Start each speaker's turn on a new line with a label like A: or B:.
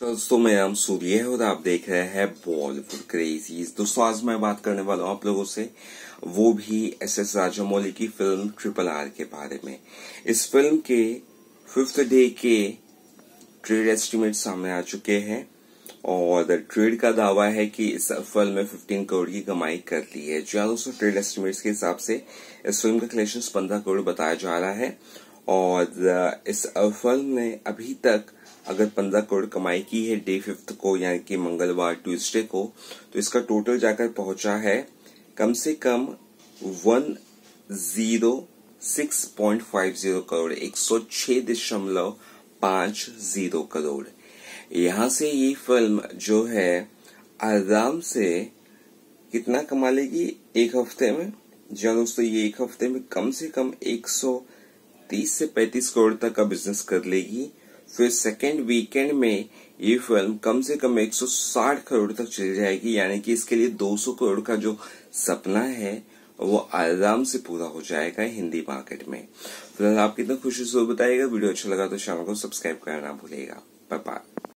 A: दोस्तों मैं नाम सूर्य है और आप देख रहे हैं बॉलीवुड क्रेजीज दोस्तों आज मैं बात करने वाला हूँ आप लोगों से वो भी एस एस राजामौली की फिल्म ट्रिपल आर के बारे में इस फिल्म के फिफ्थ डे के ट्रेड एस्टिमेट सामने आ चुके हैं और ट्रेड का दावा है कि इस फिल्म में 15 करोड़ की कमाई कर ली है जो दोस्तों ट्रेड एस्टिमेट्स के हिसाब से इस फिल्म का कलेक्शन पंद्रह करोड़ बताया जा रहा है और इस फिल्म ने अभी तक अगर पंद्रह करोड़ कमाई की है डे फिफ्थ को यानी कि मंगलवार ट्यूसडे को तो इसका टोटल जाकर पहुंचा है कम से कम one zero six point five zero crore एक सौ छह दशमलव पांच जीरो करोड़ यहां से ये फिल्म जो है आराम से कितना कमा लेगी एक हफ्ते में जी हाँ दोस्तों ये एक हफ्ते में कम से कम एक सौ तीस से पैंतीस करोड़ तक का बिजनेस कर लेगी फिर सेकेंड वीकेंड में ये फिल्म कम से कम 160 करोड़ तक चली जाएगी यानी कि इसके लिए 200 करोड़ का जो सपना है वो आराम से पूरा हो जाएगा हिंदी मार्केट में फिलहाल आप कितना खुशी से बताएगा वीडियो अच्छा लगा तो चैनल को सब्सक्राइब करना भूलेगा बाय